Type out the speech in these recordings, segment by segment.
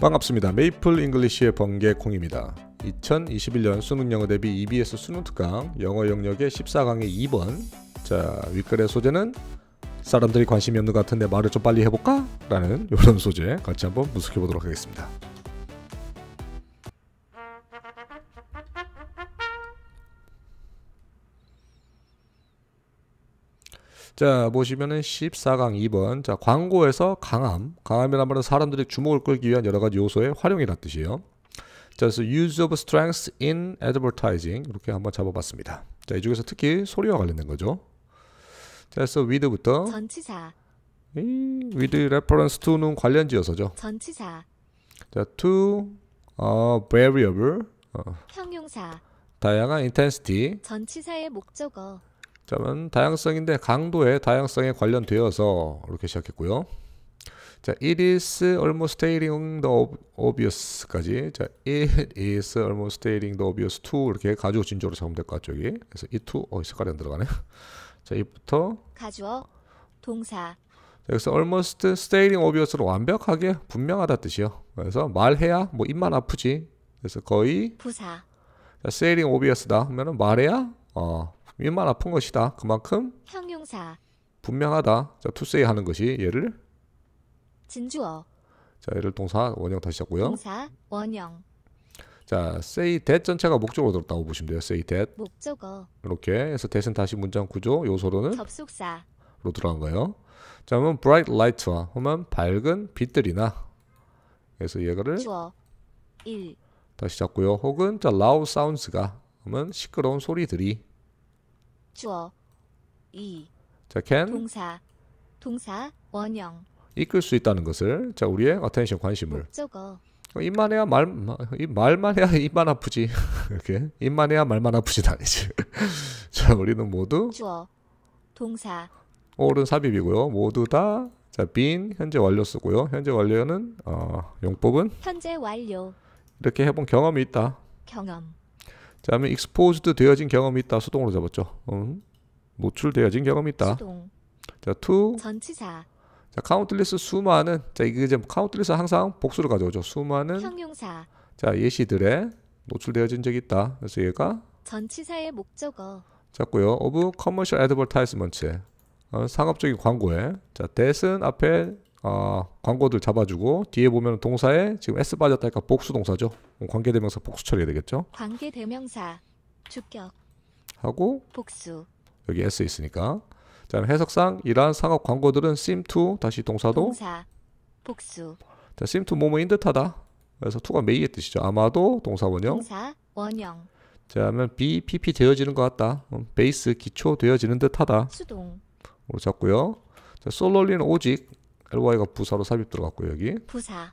반갑습니다. 메이플 잉글리시의 번개콩입니다. 2021년 수능 영어 대비 EBS 수능 특강 영어 영역의 14강의 2번 자 윗글의 소재는 사람들이 관심이 없는 것 같은데 말을 좀 빨리 해볼까? 라는 이런 소재 같이 한번 분석해 보도록 하겠습니다. 자, 보시면은 14강 2번. 자, 광고에서 강함. 강함이란 말은 사람들이 주목을 끌기 위한 여러 가지 요소의 활용이란 뜻이에요. 자, 그래서 use of strengths in advertising 이렇게 한번 잡아봤습니다. 자, 이 중에서 특히 소리와 관련된 거죠. 자, 그래서 with부터 전치사 이 with reference to는 관련지어서죠. 전치사 자, to 어, variable 어. 형용사 다양한 intensity 전치사의 목적어 자은 다양성인데 강도의 다양성에 관련되어서 이렇게 시작했고요. 자, it is almost stating the obvious까지 자, it is almost stating the obvious to 이렇게 가주어 진조로 잡으면 될것 같죠, 여기. 그래서 it to 어, 색깔이 안 들어가네. 자, 이부터 가주어 동사 여기서 almost stating obvious로 완벽하게 분명하다 뜻이요. 그래서 말해야 뭐 입만 아프지. 그래서 거의 부사. 자, stating obvious다 하면은 말해야 어 위만 아픈 것이다. 그만큼 형용사 분명하다. 자, 투세이 하는 것이 얘를 진주어. 자, 얘를 동사 원형 다시 잡고요. 동사 원형. 자, say that 전체가 목적어로 들었다고 보시면 돼요. say that. 목적어. 이렇게 해서 대은 다시 문장 구조 요소로는 접속사로 들어간 거예요. 자, 그러면 bright light와 그러면 밝은 빛들이나 그래서 얘가를 주어 1 다시 잡고요. 혹은 자 loud sounds가 그러면 시끄러운 소리들이 주어 이 자, can 동사 동사 원형 이끌 수 있다는 것을 자 우리의 attention 관심을 목적어 어, 입만 해야 말 말만 해야 입만 아프지 이렇게 입만 해야 말만 아프지 아니지 자 우리는 모두 주어 동사 오른 삽입이고요 모두 다 자, 빈 현재 완료 쓰고요. 현재 완료는 어, 용법은 현재 완료. 이렇게 해본 경험이 있다. 경험. 자, 다음에 exposed 되어진 경험이 있다. 수동으로 잡았죠. 음. 노출되어진 경험이 있다. 수동. 자, to 전치사. 자, countless 수많은 자, 이게 이제 countless 항상 복수를 가져오죠. 수많은 형용사. 자, 예시들에 노출되어진 적이 있다. 그래서 얘가 전치사의 목적어. 잡고요. of commercial advertisement. 어, 상업적인 광고에. 자, that은 앞에 어, 광고들 잡아주고 뒤에 보면 동사에 지금 S 빠졌다니까 복수 동사죠. 관계대명사 복수 처리해야 되겠죠. 관계대명사 주격 하고 복수 여기 S 있으니까 자 해석상 이러한 상업 광고들은 seem to 다시 동사도 동사 복수 자 seem to 뭐뭐인 듯하다. 그래서 to가 메이 y 의 뜻이죠. 아마도 동사 원형 동사 원형 자 하면 B, PP 되어지는 것 같다. 음, 베이스 기초 되어지는 듯하다. 수동 으로 잡고요. 자, 솔로리는 오직 ly가 부사로 삽입 들어갔고 여기 부사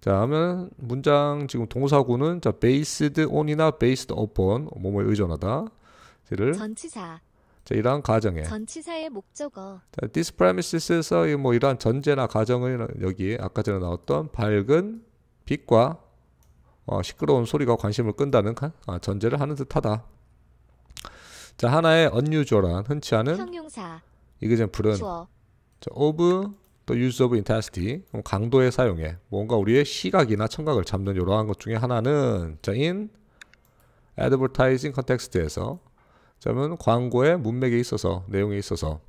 자 하면 문장 지금 동사구는 자 based on이나 based upon 뭐뭐에 의존하다 를 전치사 자 이러한 가정에 전치사의 목적어 자, this premises에서 뭐 이러한 전제나 가정을 여기 아까 전에 나왔던 밝은 빛과 어, 시끄러운 소리가 관심을 끈다는 가, 아, 전제를 하는 듯하다 자 하나의 unusual한 흔치 않은 형용사 이그젠 불은 주어. 자, of 또 use of intensity 강도의 사용에 뭔가 우리의 시각이나 청각을 잡는 이러한 것 중에 하나는 자 in advertising context에서 자면 광고의 문맥에 있어서 내용에 있어서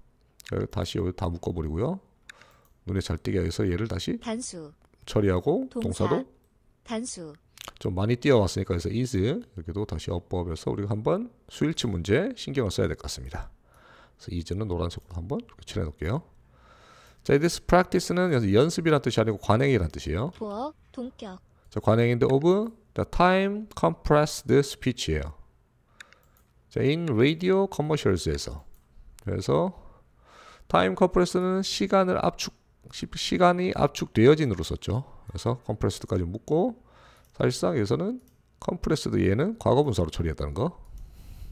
다시 여기 다 묶어버리고요 눈에 잘 띄게 해서 얘를 다시 단수 처리하고 동사, 도 단수 좀 많이 뛰어왔으니까 그래서 is 여기도 다시 업법에서 우리가 한번 수일치 문제 신경을 써야 될 것 같습니다. 그래서 is는 노란색으로 한번 칠해놓을게요. 자, this practice는 연습이란 뜻이 아니고 관행이란 뜻이에요. 부어, 동격. 자, 관행인데 of the time compressed speech예요. 자, in radio commercials에서 그래서 time compressed는 시간을 압축 시, 시간이 압축되어진으로 썼죠. 그래서 compressed까지 묶고 사실상 여기서는 compressed 얘는 과거분사로 처리했다는 거.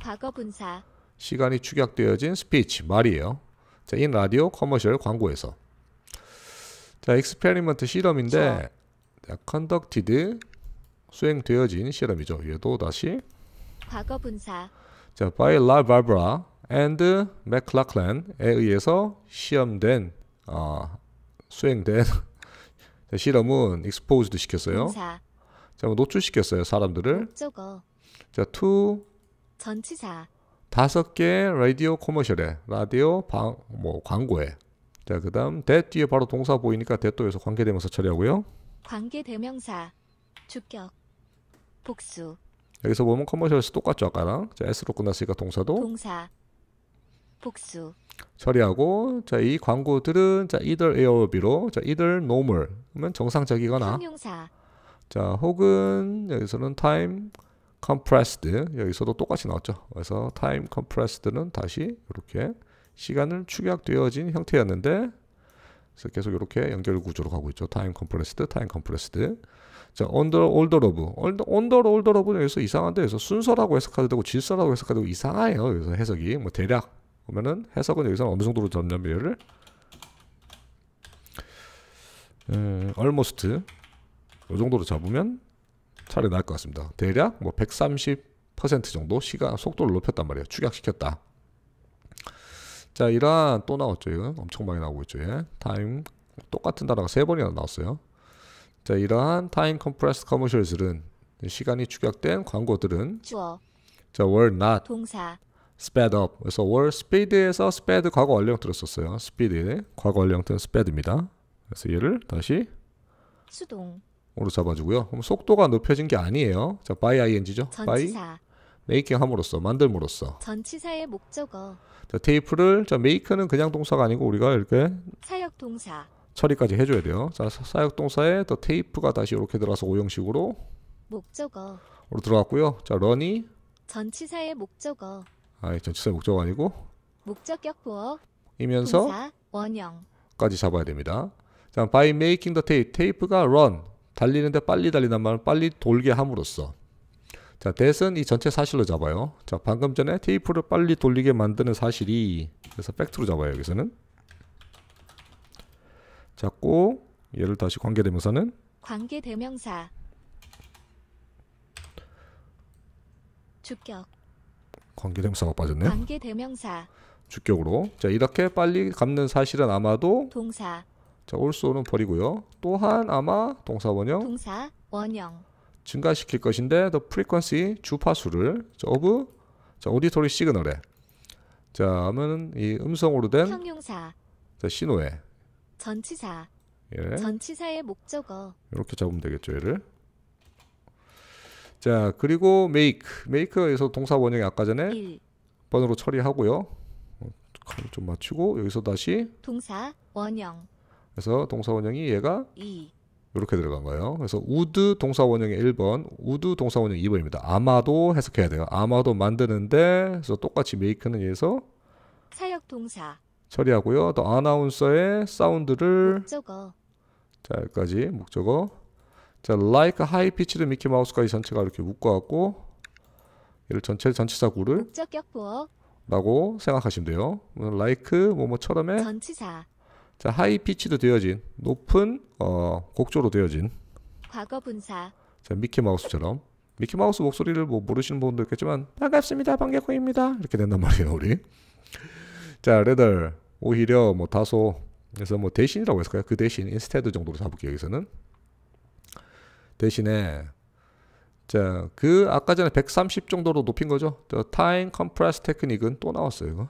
과거분사. 시간이 축약되어진 스피치 말이에요. 자, 인 라디오 커머셜 광고에서 자, 익스페리먼트 실험인데 자, 컨덕티드 수행되어진 실험이죠. 얘도 다시 과거 분사 자, by La Barbara and McLachlan에 의해서 시험된 어, 수행된 자, 실험은 exposed 시켰어요. 분사. 자, 노출시켰어요, 사람들을. 목적어. 자, to 전치사 다섯 개 라디오 코머셜에 라디오 방, 뭐 광고에 자, 그 다음 that 뒤에 바로 동사 보이니까 that도 여서 관계대명사 처리하고요. 관계대명사 주격 복수 여기서 보면 커머셜에서 똑같죠 아까랑 자, s로 끝났으니까 동사도 동사 복수 처리하고 자 이 광고들은 자 either A or B로 자 either normal 그러면 정상적이거나 형용사 자 혹은 여기서는 time compressed 여기서도 똑같이 나왔죠 그래서 time compressed는 다시 이렇게 시간을 축약되어진 형태였는데 그래서 계속 이렇게 연결 구조로 가고 있죠. 타임 컴프레스드, 타임 컴프레스드. 자, 언더 올더 러브. 언더 올더 러브는 여기서 이상한데 여기서 순서라고 해석해도 되고 질서라고 해석해도 되고 이상해요. 여기서 해석이 뭐 대략 보면은 해석은 여기서 어느 정도로 점점비를 음, almost 이 정도로 잡으면 차라리 나을 것 같습니다. 대략 뭐 130% 정도 시간 속도를 높였단 말이에요. 축약시켰다. 자, 이러한또 나왔죠. 이건 엄청 많이 나오고 있죠. 예. 타임 똑같은 단어가 세 번이나 나왔어요. 자, 이러한 타임 컴프레스 커머셜들은 시간이 축약된 광고들은 주어. 자, were not 동사 sped up. 그래서 were speed에서 sped 과거 완료형 들었었어요. speed 과거 완료형은 speed입니다. 그래서 얘를 다시 수동 으로 잡아주고요. 그럼 속도가 높여진 게 아니에요. 자, by ing죠. 전치사. by 메이킹함으로써 만들므로써 전치사의 목적어 자, 테이프를 자 메이크는 그냥 동사가 아니고 우리가 이렇게 사역 동사 처리까지 해줘야 돼요. 자 사역 동사에 더 테이프가 다시 이렇게 들어가서 오형식으로 목적어로 들어갔고요. 자 런이 전치사의 목적어 아 예, 전치사의 목적어 아니고 목적격 부어 이면서 원형까지 잡아야 됩니다. 자 by making the tape 테이프가 run 달리는데 빨리 달리는 말은 빨리 돌게 함으로써 자, 대선 이 전체 사실로 잡아요. 자, 방금 전에 테이프를 빨리 돌리게 만드는 사실이 그래서 팩트로 잡아요. 여기서는 잡고 얘를 다시 관계대명사는 관계대명사 주격 관계대명사가 빠졌네요. 관계대명사 주격으로 자 이렇게 빨리 감는 사실은 아마도 동사 자 올소는 버리고요. 또한 아마 동사 원형 동사 원형 증가시킬 것인데 the frequency 주파수를 of 자, auditory signal에 자, 하면은 이 음성으로 된 형용사 자, 신호에 전치사 예. 전치사의 목적어 이렇게 잡으면 되겠죠, 얘를. 자, 그리고 make make에서 동사 원형이 아까 전에 1. 번으로 처리하고요. 어, 좀 맞추고 여기서 다시 동사 원형. 그래서 동사 원형이 얘가 2. 이렇게 들어간 거예요. 그래서 우드 동사 원형의 1번, 우드 동사 원형 2번입니다. 아마도 해석해야 돼요. 아마도 만드는데 그래서 똑같이 메이크는 얘에서 사역 동사 처리하고요. 또 아나운서의 사운드를 목적어 자, 여기까지 목적어 자, like high pitched 미키 마우스까지 전체가 이렇게 묶어갖고 얘를 전체 전치사 구를 목적격 보어 라고 생각하시면 돼요. like 뭐뭐처럼의 전치사 자, 하이 피치도 되어진 높은 어, 곡조로 되어진 과거 분사. 자, 미키 마우스처럼 미키 마우스 목소리를 뭐 모르시는 분도 있겠지만 반갑습니다. 반개코입니다. 이렇게 된단 말이에요, 우리. 자, 레덜 오히려 뭐 다소 그래서 뭐 대신이라고 했을까요? 그 대신 인스테드 정도로 잡을게요, 여기서는. 대신에 자, 그 아까 전에 130 정도로 높인 거죠. The time 테크닉은 또 나왔어요, 이거.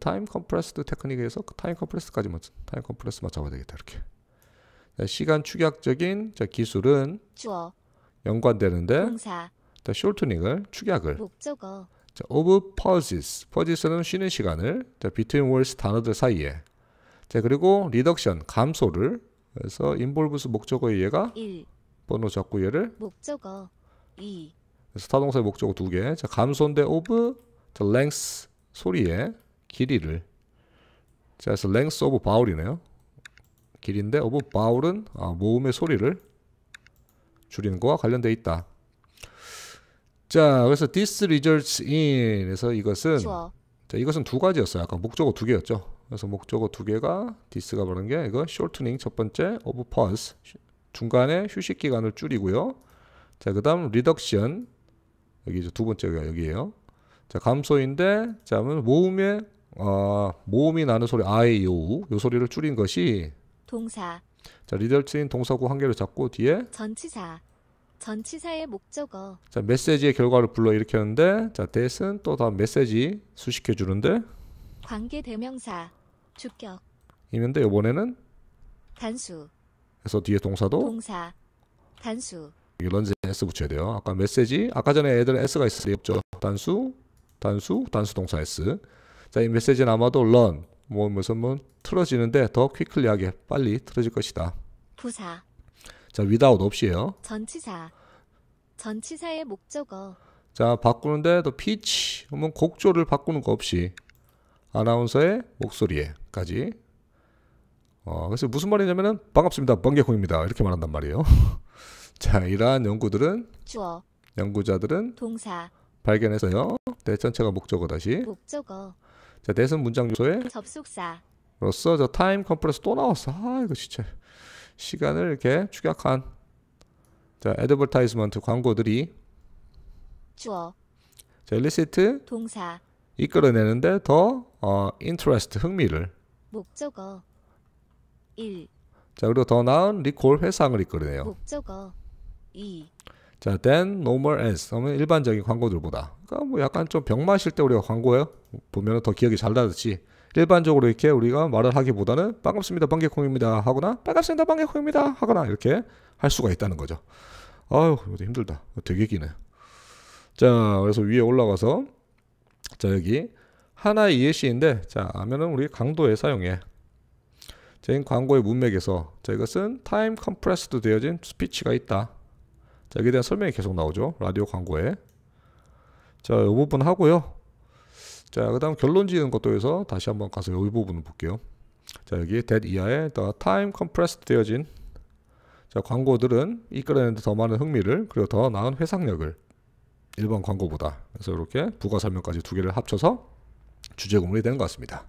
타임 컴프레스드 테크닉에서 그 타임 컴프레스까지 맞 타임 컴프레스 맞춰봐야 되겠다 이렇게 시간 축약적인 자, 기술은 주어 연관되는데 동사 자, 숄트닝을 축약을 목적어 자, of pauses pauses는 쉬는 시간을 자, between words 단어들 사이에 자, 그리고 리덕션 감소를 그래서 involves 목적어의 얘가 1 번호 잡고 얘를 목적어 2 그래서 타동사의 목적어 두개 감소인데 of 자, length 소리에 길이를 자 그래서 length of 바울이네요 길인데 of 바울은 아, 모음의 소리를 줄이는 거와 관련되어 있다 자 그래서 this results in 그서 이것은 자 이것은 두 가지였어요 아까 목적어 두 개였죠 그래서 목적어 두 개가 디스가 보는 게 이거 shortening 첫 번째 of pause 중간에 휴식 기간을 줄이고요 자 그다음 reduction 여기 이제 두 번째가 여기에요 자 감소인데 자면 모음의 아, 모음이 나는 소리 아이 요우 요 소리를 줄인 것이 동사 자리덜트인 동사구 한 개를 잡고 뒤에 전치사 전치사의 목적어 자 메시지의 결과를 불러 일으켰는데 자 대신 또 다음 메시지 수식해 주는데 관계 대명사 주격 이면데 이번에는 단수 그래서 뒤에 동사도 동사 단수 이게 런지 s 붙여야 돼요 아까 메시지 아까 전에 애들 s가 있었리 없죠 단수 단수 단수 동사 s 자, 이 메시지는 아마도 run, 뭐 무슨 뭐 틀어지는데 더 퀵클리하게 빨리 틀어질 것이다. 부사. 자, without 없이요. 전치사. 전치사의 목적어. 자, 바꾸는데 또 p i 그러면 곡조를 바꾸는 거 없이 아나운서의 목소리에까지. 어, 그래서 무슨 말이냐면은 반갑습니다. 번개콩입니다. 이렇게 말한단 말이에요. 자, 이러한 연구들은 주어. 연구자들은 동사 발견해서요. 네, 전체가 목적어 다시. 목적어. 자, 내선 문장 요소에 접속사로서 저 타임 컴프레스 또 나왔어. 아, 이거 진짜 시간을 이렇게 축약한 자, 애드버타이즈먼트 광고들이 주어 자, 리시트 동사 이끌어내는데 더 어, 인트레스트 흥미를 목적어 1. 자, 그리고 더 나은 리콜 회상을 이끌어내요. 목적어 2. 자, than normal ads 하면 일반적인 광고들보다. 그러니까 뭐 약간 좀병 마실 때 우리가 광고예요. 보면 더 기억이 잘 나듯이 일반적으로 이렇게 우리가 말을 하기보다는 반갑습니다 반개콩입니다 하거나 반갑습니다 반개콩입니다 하거나 이렇게 할 수가 있다는 거죠. 아유, 이것 힘들다. 되게 기네. 자, 그래서 위에 올라가서 자 여기 하나의 예시인데 자 하면은 우리 강도에 사용해. 자, 광고의 문맥에서 자 이것은 타임 컴프레스도 되어진 스피치가 있다. 자, 여기에 대한 설명이 계속 나오죠. 라디오 광고에. 자, 이 부분 하고요. 자, 그 다음 결론 지은 것도 해서 다시 한번 가서 이 부분 을 볼게요. 자, 여기 that 이하에 the time compressed 되어진 자, 광고들은 이끌어내는 더 많은 흥미를 그리고 더 나은 회상력을 일반 광고보다 그래서 이렇게 부가 설명까지 두 개를 합쳐서 주제 구문이 되는 것 같습니다.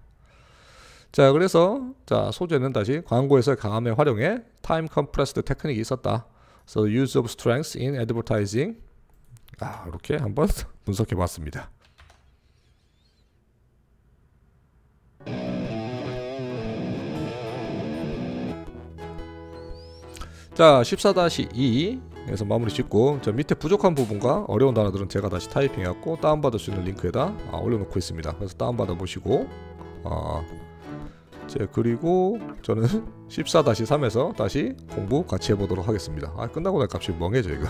자 그래서 자 소재는 다시 광고에서 강함을 활용해 타임 컴프레스드 테크닉이 있었다. So use of strengths in advertising. 아, 이렇게 한번 분석해 봤습니다. 자, 14-2에서 마무리 짓고 저 밑에 부족한 부분과 어려운 단어들은 제가 다시 타이핑해갖고 다운받을 수 있는 링크에다 아, 올려놓고 있습니다. 그래서 다운받아 보시고 어, 아, 자, 그리고 저는 14-3에서 다시 공부 같이 해보도록 하겠습니다. 아, 끝나고 나 값이 멍해져, 이거.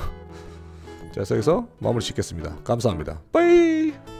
자, 여기서 마무리 짓겠습니다. 감사합니다. 빠이!